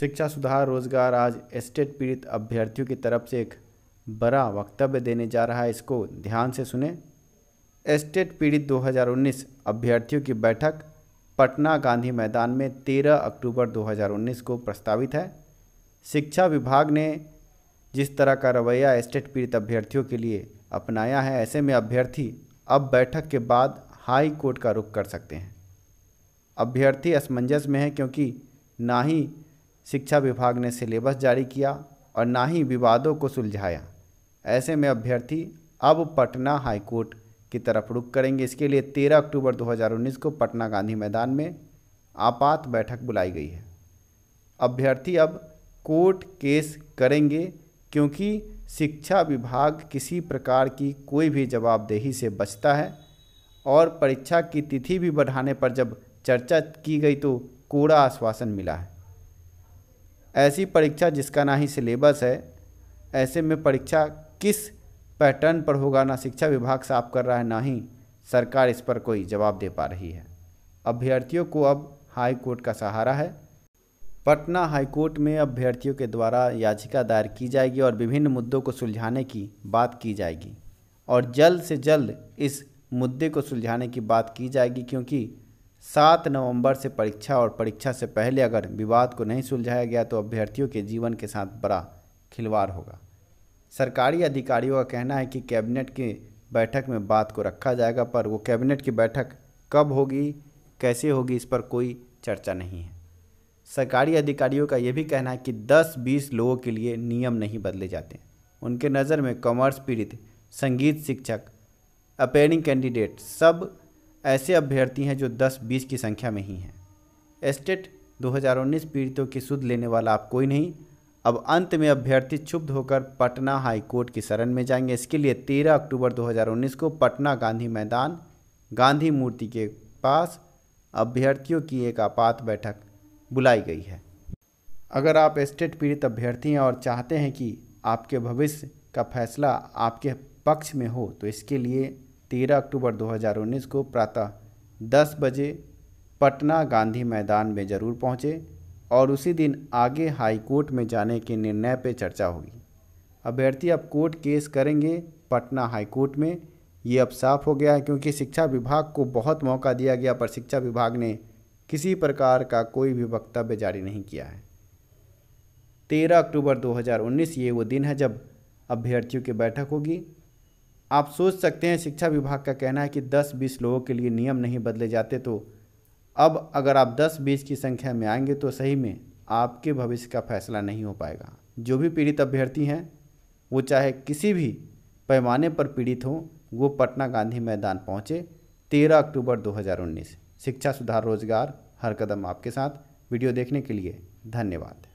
शिक्षा सुधार रोजगार आज एस्टेट पीड़ित अभ्यर्थियों की तरफ से एक बड़ा वक्तव्य देने जा रहा है इसको ध्यान से सुने एस्टेट पीड़ित 2019 अभ्यर्थियों की बैठक पटना गांधी मैदान में 13 अक्टूबर 2019 को प्रस्तावित है शिक्षा विभाग ने जिस तरह का रवैया एस्टेट पीड़ित अभ्यर्थियों के लिए अपनाया है ऐसे में अभ्यर्थी अब बैठक के बाद हाई कोर्ट का रुख कर सकते हैं अभ्यर्थी असमंजस में है क्योंकि ना ही शिक्षा विभाग ने सिलेबस जारी किया और ना ही विवादों को सुलझाया ऐसे में अभ्यर्थी अब पटना हाईकोर्ट की तरफ रुक करेंगे इसके लिए 13 अक्टूबर 2019 को पटना गांधी मैदान में आपात बैठक बुलाई गई है अभ्यर्थी अब कोर्ट केस करेंगे क्योंकि शिक्षा विभाग किसी प्रकार की कोई भी जवाबदेही से बचता है और परीक्षा की तिथि भी बढ़ाने पर जब चर्चा की गई तो कोड़ा आश्वासन मिला है ऐसी परीक्षा जिसका ना ही सिलेबस है ऐसे में परीक्षा किस पैटर्न पर होगा ना शिक्षा विभाग साफ कर रहा है ना ही सरकार इस पर कोई जवाब दे पा रही है अभ्यर्थियों को अब हाई कोर्ट का सहारा है पटना हाईकोर्ट में अभ्यर्थियों के द्वारा याचिका दायर की जाएगी और विभिन्न मुद्दों को सुलझाने की बात की जाएगी और जल्द से जल्द इस मुद्दे को सुलझाने की बात की जाएगी क्योंकि सात नवंबर से परीक्षा और परीक्षा से पहले अगर विवाद को नहीं सुलझाया गया तो अभ्यर्थियों के जीवन के साथ बड़ा खिलवाड़ होगा सरकारी अधिकारियों का कहना है कि कैबिनेट की बैठक में बात को रखा जाएगा पर वो कैबिनेट की बैठक कब होगी कैसे होगी इस पर कोई चर्चा नहीं है सरकारी अधिकारियों का ये भी कहना है कि 10-20 लोगों के लिए नियम नहीं बदले जाते उनके नज़र में कॉमर्स पीड़ित संगीत शिक्षक अपेयरिंग कैंडिडेट सब ऐसे अभ्यर्थी हैं जो 10-20 की संख्या में ही हैं एस्टेट 2019 पीड़ितों की सुध लेने वाला आप कोई नहीं अब अंत में अभ्यर्थी क्षुब्ध होकर पटना हाई कोर्ट की शरण में जाएंगे इसके लिए 13 अक्टूबर 2019 को पटना गांधी मैदान गांधी मूर्ति के पास अभ्यर्थियों की एक आपात बैठक बुलाई गई है अगर आप एस्टेट पीड़ित अभ्यर्थी हैं और चाहते हैं कि आपके भविष्य का फैसला आपके पक्ष में हो तो इसके लिए तेरह अक्टूबर 2019 को प्रातः दस बजे पटना गांधी मैदान में जरूर पहुँचे और उसी दिन आगे हाई कोर्ट में जाने के निर्णय पर चर्चा होगी अभ्यर्थी अब कोर्ट केस करेंगे पटना हाई कोर्ट में ये अब साफ हो गया है क्योंकि शिक्षा विभाग को बहुत मौका दिया गया पर शिक्षा विभाग ने किसी प्रकार का कोई भी वक्तव्य जारी नहीं किया है तेरह अक्टूबर 2019 ये वो दिन है जब अभ्यर्थियों की बैठक होगी आप सोच सकते हैं शिक्षा विभाग का कहना है कि 10-20 लोगों के लिए नियम नहीं बदले जाते तो अब अगर आप 10-20 की संख्या में आएंगे तो सही में आपके भविष्य का फैसला नहीं हो पाएगा जो भी पीड़ित अभ्यर्थी हैं वो चाहे किसी भी पैमाने पर पीड़ित हों वो पटना गांधी मैदान पहुँचे तेरह अक्टूबर दो शिक्षा सुधार रोजगार हर कदम आपके साथ वीडियो देखने के लिए धन्यवाद